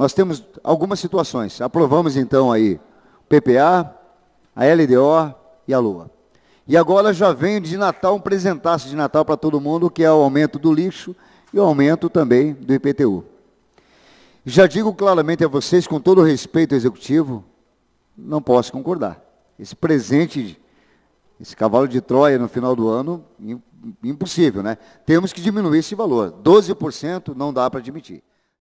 Nós temos algumas situações. Aprovamos então aí PPA, a LDO e a Lua. E agora já vem de Natal um presentaço de Natal para todo mundo, que é o aumento do lixo e o aumento também do IPTU. Já digo claramente a vocês, com todo o respeito ao executivo, não posso concordar. Esse presente, esse cavalo de Troia no final do ano, impossível, né? Temos que diminuir esse valor. 12% não dá para admitir.